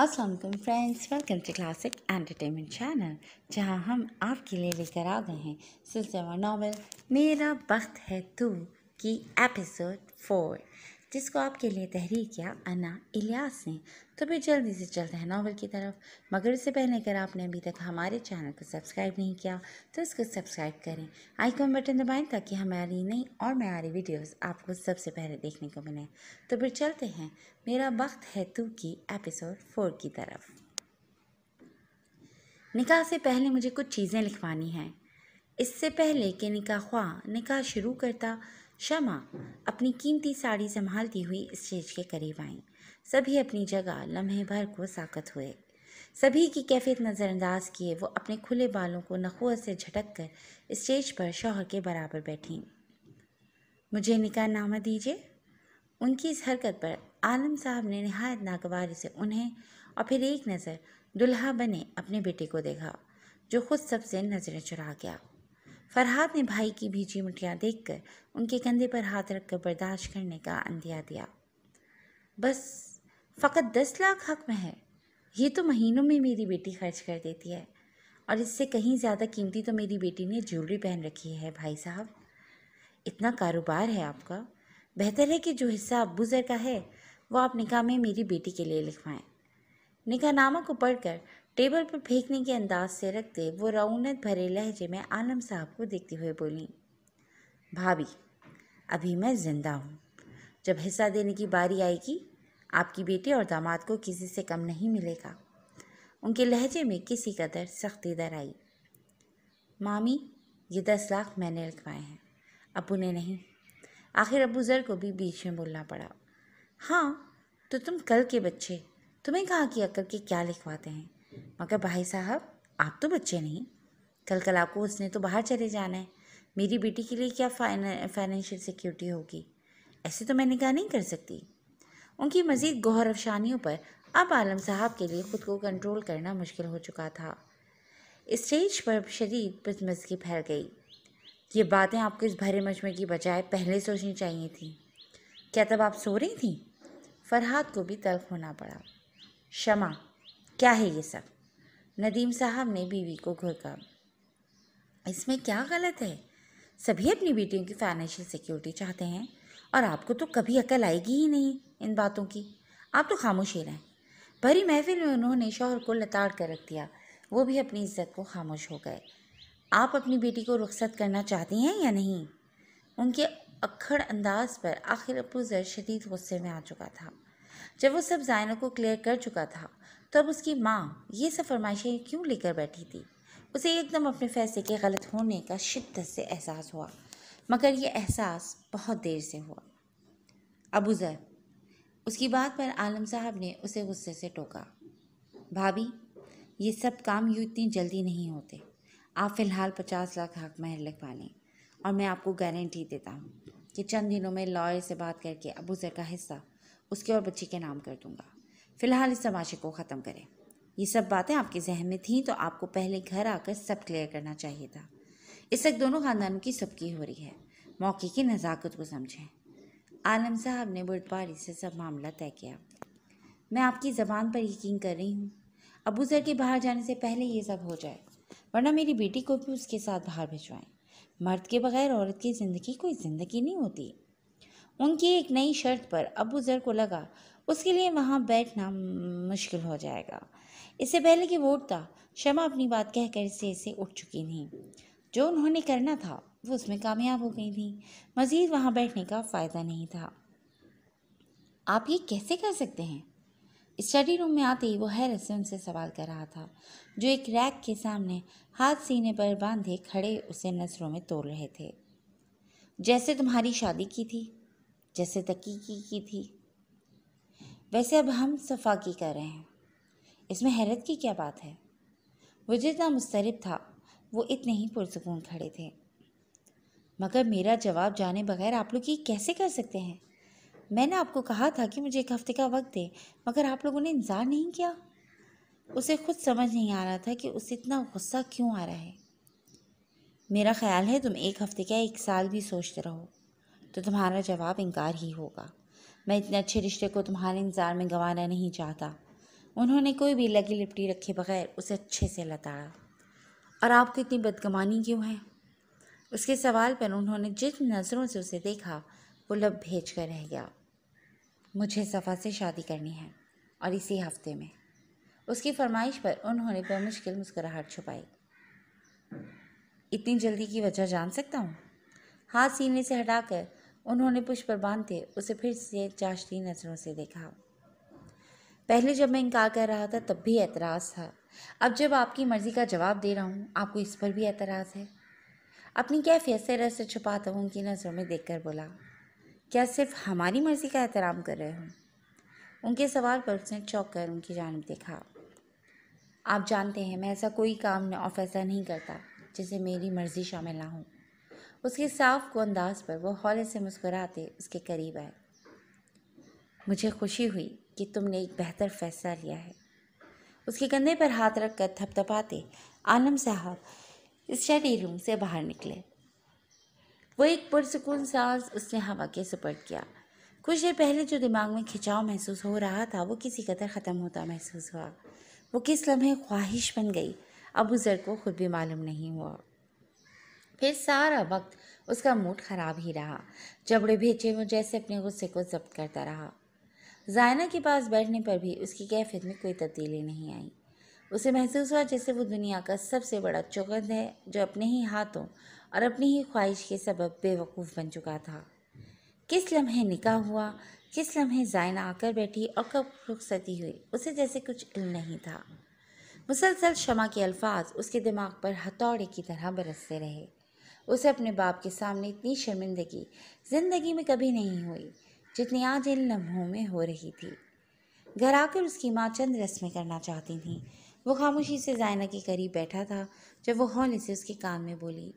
Aslam friends welcome to classic entertainment channel जहां हम आपके लिए लेकर आ गए हैं सिलसिला नावल मेरा बख्त है तू की एपिसोड फोर जिसको आपके लिए तहरीर किया अना इलियास ने तो फिर जल्दी से चलते हैं नावल की तरफ मगर उससे पहले अगर आपने अभी तक हमारे चैनल को सब्सक्राइब नहीं किया तो इसको सब्सक्राइब करें आइकॉन बटन दबाएं ताकि हमारी नई और मयारी वीडियोस आपको सबसे पहले देखने को मिलें तो फिर चलते हैं मेरा वक्त है तू की एपिसोड फोर की तरफ निकाह से पहले मुझे कुछ चीज़ें लिखवानी हैं इससे पहले कि निका ख्वा निका शुरू करता शमा अपनी कीमती साड़ी संभालती हुई स्टेज के करीब आईं सभी अपनी जगह लम्हे भर को साकत हुए सभी की कैफियत नज़रअंदाज किए वो अपने खुले बालों को नखुआ से झटक कर स्टेज पर शौहर के बराबर बैठी मुझे निकाह नामा दीजिए उनकी इस हरकत पर आलम साहब ने नहायत नागवारी से उन्हें और फिर एक नज़र दुल्हा बने अपने बेटे को देखा जो खुद सबसे नज़रें चुरा गया फरहाद ने भाई की भीजी मुठियाँ कर उनके कंधे पर हाथ रखकर बर्दाश्त करने का अंधिया दिया बस फ़कत दस लाख हक में है ये तो महीनों में मेरी बेटी खर्च कर देती है और इससे कहीं ज़्यादा कीमती तो मेरी बेटी ने ज्वेलरी पहन रखी है भाई साहब इतना कारोबार है आपका बेहतर है कि जो हिस्सा अबू ज़र का है वो आप निकाह में मेरी बेटी के लिए लिखवाएं निकाह नामा को पढ़कर टेबल पर फेंकने के अंदाज से रखते वो रौनत भरे लहजे में आलम साहब को देखते हुए बोली भाभी अभी मैं जिंदा हूँ जब हिस्सा देने की बारी आएगी आपकी बेटी और दामाद को किसी से कम नहीं मिलेगा उनके लहजे में किसी कदर सख्ती दर आई मामी ये दस लाख मैंने लिखवाए हैं अबू ने नहीं आखिर अबू जर को भी बीच में बोलना पड़ा हाँ तो तुम कल के बच्चे तुम्हें कहा की अक्ल के क्या लिखवाते हैं मगर भाई साहब आप तो बच्चे नहीं कल कल आपको उसने तो बाहर चले जाना है मेरी बेटी के लिए क्या फाइनेंशियल सिक्योरिटी होगी ऐसे तो मैं निगाह नहीं कर सकती उनकी मज़ीद गौर अफशानियों पर अब आलम साहब के लिए ख़ुद को कंट्रोल करना मुश्किल हो चुका था स्टेज पर शरीर बदमजगी फैल गई ये बातें आपको इस भरे मजमे की बजाय पहले सोचनी चाहिए थी क्या तब आप सो रही थी फरहाद को भी तल्ख होना पड़ा क्षमा क्या है ये सब नदीम साहब ने बीवी को घुरका इसमें क्या गलत है सभी अपनी बेटियों की फाइनेंशियल सिक्योरिटी चाहते हैं और आपको तो कभी अकल आएगी ही नहीं इन बातों की आप तो खामोश ही रहें भरी महफिल में उन्होंने शोहर को लताड़ कर रख दिया वो भी अपनी इज्जत को खामोश हो गए आप अपनी बेटी को रुख्सत करना चाहती हैं या नहीं उनके अखड़ अंदाज पर आखिर ज़र शदीद गुस्से में आ चुका था जब वो सब जायनों को क्लियर कर चुका था तब उसकी माँ ये सब फरमाइशें क्यों लेकर बैठी थी उसे एकदम अपने फैसले के गलत होने का शिद्दत से एहसास हुआ मगर ये एहसास बहुत देर से हुआ अबू ज़र उसकी बात पर आलम साहब ने उसे गुस्से से टोका भाभी ये सब काम यूँ इतनी जल्दी नहीं होते आप फ़िलहाल पचास लाख हक महर लिखवा लें और मैं आपको गारंटी देता हूँ कि चंद दिनों में लॉयर से बात करके अबू ज़र का हिस्सा उसके और बच्चे के नाम कर दूंगा फ़िलहाल इस तमाशे को ख़त्म करें ये सब बातें आपके जहन में थीं तो आपको पहले घर आकर सब क्लियर करना चाहिए था इस वक्त दोनों खानदानों की सबकी हो रही है मौके की नज़ाकत को समझें आलम साहब ने बुढ़पारी से सब मामला तय किया मैं आपकी ज़बान पर यकीन कर रही हूँ अबू सर के बाहर जाने से पहले ये सब हो जाए वरना मेरी बेटी को भी उसके साथ बाहर भिजवाएं मर्द के बगैर औरत की ज़िंदगी कोई ज़िंदगी नहीं होती उनकी एक नई शर्त पर अबू ज़र को लगा उसके लिए वहाँ बैठना मुश्किल हो जाएगा इससे पहले कि वो उठता शमा अपनी बात कहकर इससे इसे उठ चुकी थी जो उन्होंने करना था वो उसमें कामयाब हो गई थी मज़ीद वहाँ बैठने का फ़ायदा नहीं था आप ये कैसे कर सकते हैं स्टडी रूम में आते ही वो हैरत से उनसे सवाल कर रहा था जो एक रैक के सामने हाथ सीने पर बांधे खड़े उसे नसरों में तोड़ रहे थे जैसे तुम्हारी शादी की थी जैसे तकीकी की थी वैसे अब हम सफ़ा की कर रहे हैं इसमें हैरत की क्या बात है वो जितना मुस्तरब था वो इतने ही पुरसकून खड़े थे मगर मेरा जवाब जाने बगैर आप लोग ये कैसे कर सकते हैं मैंने आपको कहा था कि मुझे एक हफ़्ते का वक्त दे मगर आप लोगों ने इंतज़ार नहीं किया उसे खुद समझ नहीं आ रहा था कि उसे इतना गुस्सा क्यों आ रहा है मेरा ख्याल है तुम एक हफ़्ते का एक साल भी सोचते रहो तो तुम्हारा जवाब इनकार ही होगा मैं इतने अच्छे रिश्ते को तुम्हारे इंतज़ार में गंवाना नहीं चाहता उन्होंने कोई भी लगी लिपटी रखे बगैर उसे अच्छे से लताड़ा और आपको इतनी बदगमानी क्यों है उसके सवाल पर उन्होंने जिन नज़रों से उसे देखा वो लब भेज कर रह गया मुझे सफ़ा से शादी करनी है और इसी हफ्ते में उसकी फरमाइश पर उन्होंने बेमुश्किल मुस्कराहट छुपाई इतनी जल्दी की वजह जान सकता हूँ हाथ सीने से हटाकर उन्होंने पुष्प बांधते उसे फिर से चाशती नज़रों से देखा पहले जब मैं इनकार कर रहा था तब भी एतराज़ था अब जब आपकी मर्ज़ी का जवाब दे रहा हूँ आपको इस पर भी एतराज़ है अपनी कैफियत से रस छुपाता हूँ उनकी नज़रों में देखकर बोला क्या सिर्फ हमारी मर्ज़ी का एहतराम कर रहे हो उनके सवाल पर उसने चौंक कर उनकी जानब देखा आप जानते हैं मैं ऐसा कोई काम फैसला नहीं करता जिसे मेरी मर्ज़ी शामिल ना हो उसके साफ को अंदाज पर वो हौले से मुस्कुराते उसके करीब आए मुझे खुशी हुई कि तुमने एक बेहतर फैसला लिया है उसके कंधे पर हाथ रख कर थपथपाते आलम साहब स्टडी रूम से बाहर निकले वो एक पुरसकून सांस उसने हवा के सुपर किया कुछ देर पहले जो दिमाग में खिंचाव महसूस हो रहा था वो किसी कदर ख़त्म होता महसूस हुआ वो किस लम्हे ख्वाहिश बन गई अब जर को खुद भी मालूम नहीं हुआ फिर सारा वक्त उसका मूड ख़राब ही रहा जबड़े भेजे में जैसे अपने गुस्से को जब्त करता रहा जायना के पास बैठने पर भी उसकी कैफियत में कोई तब्दीली नहीं आई उसे महसूस हुआ जैसे वो दुनिया का सबसे बड़ा चौकंद है जो अपने ही हाथों और अपनी ही ख्वाहिश के सबब बेवकूफ़ बन चुका था किस लम्हे निकाह हुआ किस लम्हे जायना आकर बैठी और कब रुखसती हुई उसे जैसे कुछ इल नहीं था मुसलसल शमा के अल्फाज उसके दिमाग पर हथौड़े की तरह बरसते रहे उसे अपने बाप के सामने इतनी शर्मिंदगी जिंदगी में कभी नहीं हुई जितनी आज इन लम्हों में हो रही थी घर आकर उसकी माँ चंद रस्में करना चाहती थी वो खामोशी से जायना के करीब बैठा था जब वो हौले से उसके कान में बोली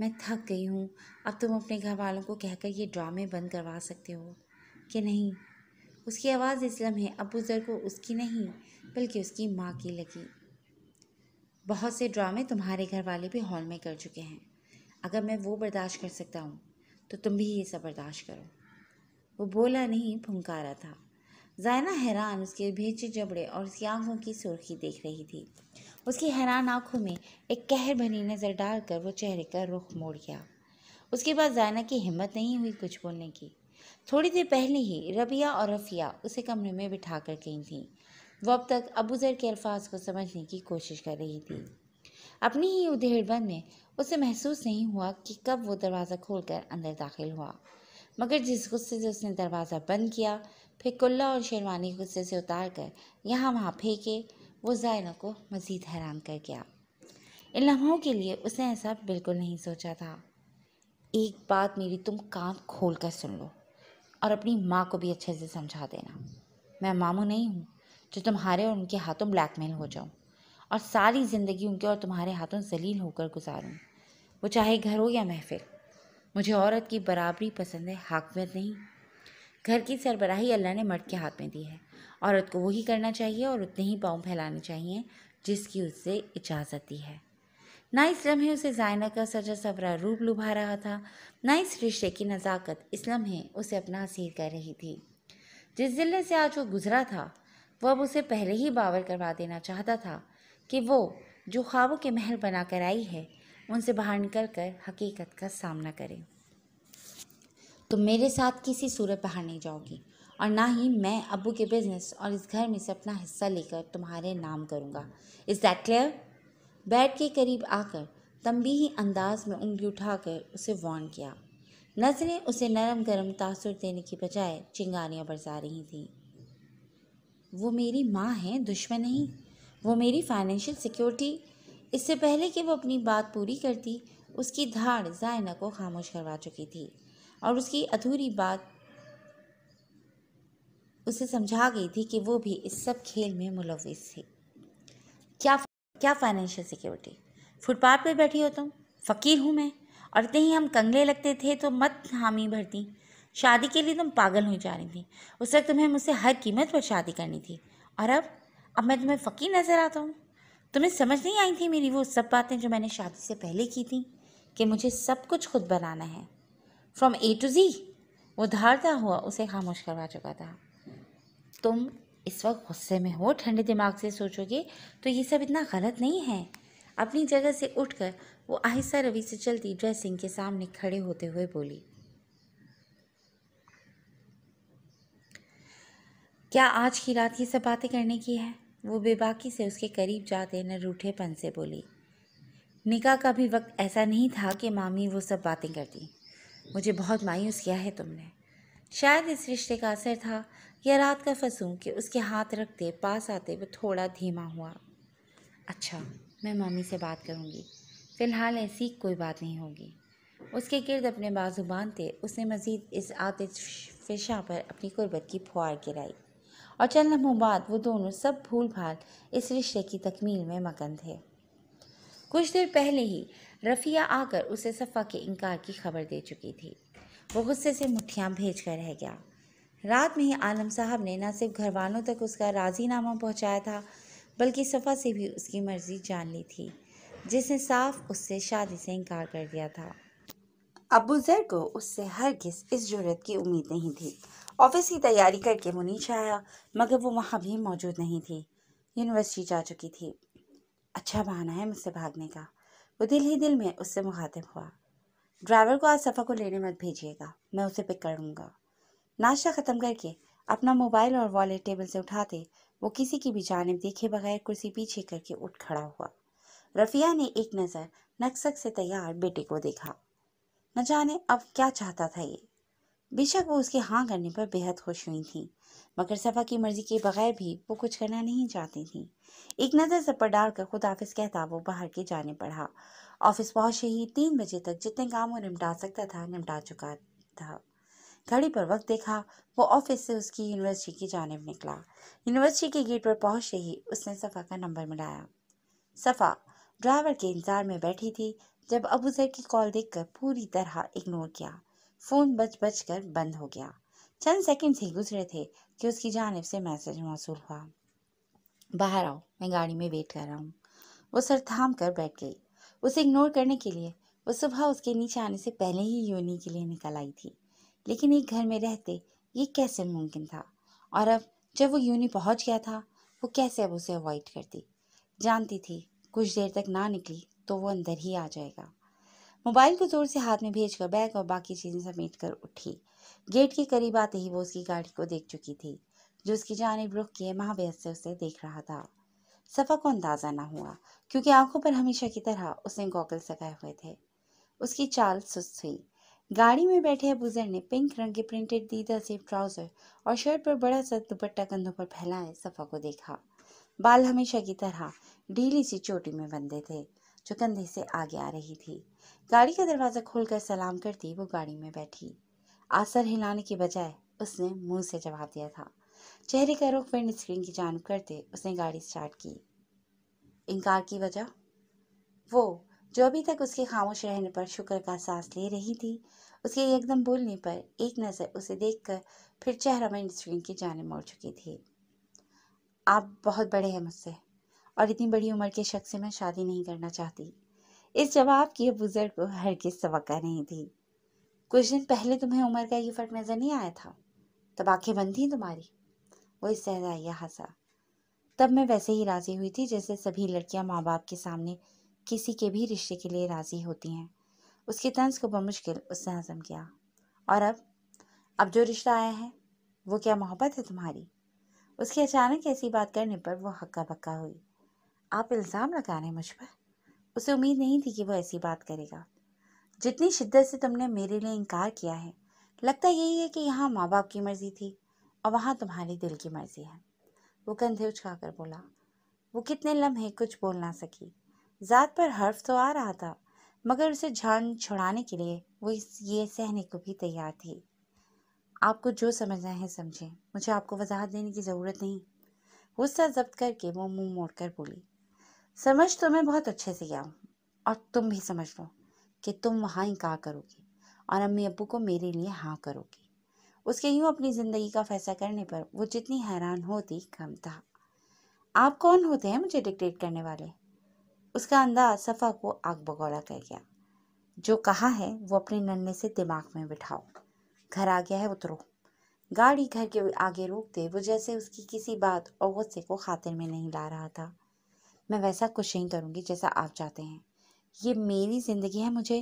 मैं थक गई हूँ अब तुम अपने घर वालों को कहकर ये ड्रामे बंद करवा सकते हो कि नहीं उसकी आवाज़ इस लम्हे अबू जर को उसकी नहीं बल्कि उसकी माँ की लगी बहुत से ड्रामे तुम्हारे घर वाले भी हॉल में कर चुके हैं अगर मैं वो बर्दाश्त कर सकता हूँ तो तुम भी ये सब बर्दाश्त करो वो बोला नहीं फुंकारा था जायना हैरान उसके भेजे जबड़े और उसकी आंखों की सुर्खी देख रही थी उसकी हैरान आंखों में एक कहर भरी नज़र डालकर वो चेहरे का रुख मोड़ गया उसके बाद जायना की हिम्मत नहीं हुई कुछ बोलने की थोड़ी देर पहले ही रबिया और रफ़िया उसे कमरे में बिठा कर गई थी वो अब तक अबूज़र के अल्फाज को समझने की कोशिश कर रही थी अपनी ही उधेड़बंद में उसे महसूस नहीं हुआ कि कब वो दरवाज़ा खोलकर अंदर दाखिल हुआ मगर जिस गुस्से से उसने दरवाज़ा बंद किया फिर कुल्ला और शेरवानी गुस्से से उतार कर यहाँ वहाँ फेंके वो जायरा को मज़ीद हैरान कर गया इन लम्हों के लिए उसने ऐसा बिल्कुल नहीं सोचा था एक बात मेरी तुम कान खोल कर सुन लो और अपनी माँ को भी अच्छे से समझा देना मैं मामू नहीं हूँ जो तुम्हारे और उनके हाथों ब्लैकमेल हो जाऊँ और सारी ज़िंदगी उनके और तुम्हारे हाथों जलील होकर गुजारूँ वो चाहे घर हो या महफिल मुझे औरत की बराबरी पसंद है हाकमियत नहीं घर की सरबराही अल्लाह ने मर्द के हाथ में दी है औरत को वही करना चाहिए और उतने ही पाँव फैलाने चाहिए जिसकी उससे इजाज़त दी है ना इस लम्हे उसे जायना का सजा सबरा रूप लुभा रहा था ना इस रिश्ते की नज़ाकत इस लम्हे उसे अपना असीर कर रही थी जिस जिले से आज वो गुज़रा था वो अब उसे पहले ही बावर करवा देना चाहता था कि वो जो ख्वाबों के महल बना कर आई है उनसे बाहर निकल कर हकीकत का सामना करें तुम तो मेरे साथ किसी सूरत बाहर नहीं जाओगी और ना ही मैं अबू के बिज़नेस और इस घर में से अपना हिस्सा लेकर तुम्हारे नाम करूँगा इज़ दैट क्लियर बैठ के करीब आकर तंबीही अंदाज में उंगली उठाकर उसे वार्न किया नजरें उसे नरम गरम तासुर देने की बजाय चिंगारियाँ बरसा रही थी वो मेरी माँ हैं दुश्मन नहीं वो मेरी फाइनेंशियल सिक्योरिटी इससे पहले कि वो अपनी बात पूरी करती उसकी धाड़ जायना को खामोश करवा चुकी थी और उसकी अधूरी बात उसे समझा गई थी कि वो भी इस सब खेल में मुलविस थी क्या क्या फाइनेंशियल सिक्योरिटी फुटपाथ पर बैठी हो तुम फ़कीर हूँ मैं और इतने ही हम कंगले लगते थे तो मत हामी भरती शादी के लिए तुम पागल हो जा रही थी उस वक्त तुम्हें मुझसे हर कीमत पर शादी करनी थी और अब अब मैं तुम्हें फ़कीर नज़र आता हूँ तुम्हें समझ नहीं आई थी मेरी वो सब बातें जो मैंने शादी से पहले की थी कि मुझे सब कुछ खुद बनाना है फ्रॉम ए टू जी वो धारता हुआ उसे खामोश करवा चुका था तुम इस वक्त गुस्से में हो ठंडे दिमाग से सोचोगे तो ये सब इतना गलत नहीं है अपनी जगह से उठकर वो आहिस्ता रवि से चलती ड्रेसिंग के सामने खड़े होते हुए बोली क्या आज की रात ये सब बातें करने की है वो बेबाकी से उसके करीब जाते न रूठेपन से बोली निका का भी वक्त ऐसा नहीं था कि मामी वो सब बातें करती मुझे बहुत मायूस किया है तुमने शायद इस रिश्ते का असर था या रात का फंसूँ कि उसके हाथ रखते पास आते वो थोड़ा धीमा हुआ अच्छा मैं मामी से बात करूँगी फ़िलहाल ऐसी कोई बात नहीं होगी उसके गिरद अपने बाजू बांधते उसने मज़ीद इस आतिश फिशा पर अपनी गुर्बत की फुहार गिराई और चंद लम्हों बाद वो दोनों सब भूल भाल इस रिश्ते की तकमील में मगन थे कुछ देर पहले ही रफ़िया आकर उसे सफ़ा के इनकार की खबर दे चुकी थी वो गुस्से से मुठियाँ भेज कर रह गया रात में ही आलम साहब ने न सिर्फ घर वालों तक उसका राजीनामा पहुँचाया था बल्कि सफ़ा से भी उसकी मर्ज़ी जान ली थी जिसने साफ उससे शादी से इनकार कर दिया था अबू जर को उससे हर किस इस जरूरत की उम्मीद नहीं थी ऑफिस की तैयारी करके मुनीश आया मगर वो वहाँ भी मौजूद नहीं थी यूनिवर्सिटी जा चुकी थी अच्छा बहाना है मुझसे भागने का वो दिल ही दिल में उससे मुखातिब हुआ ड्राइवर को आज सफ़ा को लेने मत भेजिएगा मैं उसे पिक कर लूँगा नाश्ता ख़त्म करके अपना मोबाइल और वॉलेट टेबल से उठाते वो किसी की भी जानब देखे बगैर कुर्सी पीछे करके उठ खड़ा हुआ रफ़िया ने एक नज़र नक्सक से तैयार बेटे को देखा न जाने अब क्या चाहता था ये बेशक वो उसके हाँ करने पर बेहद खुश हुई थी मगर सफ़ा की मर्ज़ी के बगैर भी वो कुछ करना नहीं चाहती थी एक नज़र सब पर डालकर खुद ऑफिस कहता वो बाहर के जाने पड़ा ऑफिस पहुंचे ही तीन बजे तक जितने काम वो निपटा सकता था निपटा चुका था घड़ी पर वक्त देखा वो ऑफिस से उसकी यूनिवर्सिटी की जानब निकला यूनिवर्सिटी के गेट पर पहुंचते ही उसने सफ़ा का नंबर मिलाया सफ़ा ड्राइवर के इंतज़ार में बैठी थी जब अबू सर की कॉल देखकर पूरी तरह इग्नोर किया फ़ोन बच बच कर बंद हो गया चंद सेकंड ही गुजरे थे कि उसकी जानब से मैसेज मौसू हुआ बाहर आओ मैं गाड़ी में वेट कर रहा हूँ वो सर थाम कर बैठ गई उसे इग्नोर करने के लिए वो सुबह उसके नीचे आने से पहले ही योनी के लिए निकल आई थी लेकिन एक घर में रहते ये कैसे मुमकिन था और अब जब वो यूनी पहुंच गया था वो कैसे अब उसे अवॉइड करती जानती थी कुछ देर तक ना निकली तो वो अंदर ही आ जाएगा मोबाइल को जोर से हाथ में भेजकर बैग और बाकी चीज़ें समेट कर उठी गेट के करीब आते ही वो उसकी गाड़ी को देख चुकी थी जो उसकी जानब रुख किए महाव्यत से उसे देख रहा था सफ़ा को अंदाज़ा ना हुआ क्योंकि आंखों पर हमेशा की तरह उसने गॉगल सकाए हुए थे उसकी चाल सुस्त हुई गाड़ी में बैठे अबूजर ने पिंक रंग के प्रिंटेड दीदा से ट्राउज़र और शर्ट पर बड़ा सा दुपट्टा कंधों पर फैलाए सफ़ा को देखा बाल हमेशा की तरह ढीली सी चोटी में बंधे थे जो कंधे से आगे आ रही थी गाड़ी का दरवाज़ा खोलकर सलाम करती वो गाड़ी में बैठी आसर हिलाने के बजाय उसने मुंह से जवाब दिया था चेहरे का रुख फिर स्क्रीन की जानब करते उसने गाड़ी स्टार्ट की इनकार की वजह वो जो अभी तक उसके खामोश रहने पर शुक्र का सांस ले रही थी उसके एकदम बोलने पर एक नज़र उसे देखकर फिर चेहरा में स्क्रीन की जाने मोड़ चुकी थी आप बहुत बड़े हैं मुझसे और इतनी बड़ी उम्र के शख्स से मैं शादी नहीं करना चाहती इस जवाब की बुजुर्ग को हर किस तवक्का नहीं थी कुछ दिन पहले तुम्हें उम्र का ये फर्क नज़र नहीं आया था तब आंखें बंद थी तुम्हारी वो इस सहजाइया हंसा तब मैं वैसे ही राज़ी हुई थी जैसे सभी लड़कियां माँ बाप के सामने किसी के भी रिश्ते के लिए राज़ी होती हैं उसके तंज को बमुश्किल उसने हजम किया और अब अब जो रिश्ता आया है वो क्या मोहब्बत है तुम्हारी उसकी अचानक ऐसी बात करने पर वो हक्का बक्का हुई आप इल्ज़ाम लगा रहे हैं मुझ पर उसे उम्मीद नहीं थी कि वह ऐसी बात करेगा जितनी शिद्दत से तुमने मेरे लिए इनकार किया है लगता यही है कि यहाँ माँ बाप की मर्ज़ी थी और वहाँ तुम्हारी दिल की मर्ज़ी है वो कंधे कर बोला वो कितने लम्हे कुछ बोल ना सकी ज़ात पर हर्फ तो आ रहा था मगर उसे जान छुड़ाने के लिए वो इस ये सहने को भी तैयार थी आपको जो समझना है समझें मुझे आपको वजाहत देने की ज़रूरत नहीं गुस्सा जब्त करके वो मुंह मोड़कर बोली समझ तो मैं बहुत अच्छे से गया हूँ और तुम भी समझ लो कि तुम वहाँ इनकार करोगी और अम्मी अबू को मेरे लिए हाँ करोगी उसके यूँ अपनी ज़िंदगी का फैसला करने पर वो जितनी हैरान होती कम था आप कौन होते हैं मुझे डिक्टेट करने वाले उसका अंदाज सफ़ा को आग बगौला कर गया जो कहा है वो अपने नन्हे से दिमाग में बिठाओ घर आ गया है उतरो गाड़ी घर के आगे रोकते वो जैसे उसकी किसी बात और गुस्से को खातिर में नहीं ला रहा था मैं वैसा कुछ नहीं करूँगी जैसा आप चाहते हैं ये मेरी ज़िंदगी है मुझे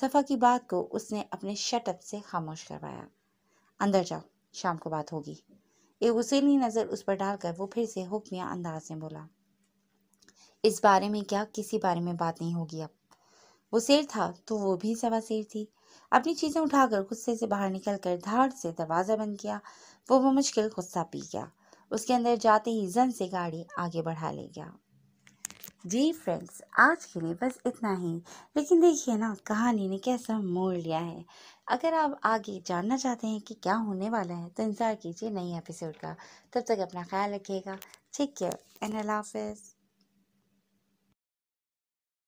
सफ़ा की बात को उसने अपने शटअप से खामोश करवाया अंदर जाओ शाम को बात होगी एक उसी नज़र उस पर डालकर वो फिर से हुक्मिया अंदाज में बोला इस बारे में क्या किसी बारे में बात नहीं होगी अब वो शेर था तो वो भी सवा शेर थी अपनी चीज़ें उठाकर गुस्से से बाहर निकल कर धार से दरवाज़ा बंद किया वो मुश्किल गुस्सा पी गया उसके अंदर जाते ही जन से गाड़ी आगे बढ़ा ले गया जी फ्रेंड्स आज के लिए बस इतना ही लेकिन देखिए ना कहानी ने कैसा मोड़ लिया है अगर आप आगे जानना चाहते हैं कि क्या होने वाला है तो इंतज़ार कीजिए नई एपिसोड का तब तक अपना ख्याल रखिएगा ठीक है एंड अल्लाह हाफिज़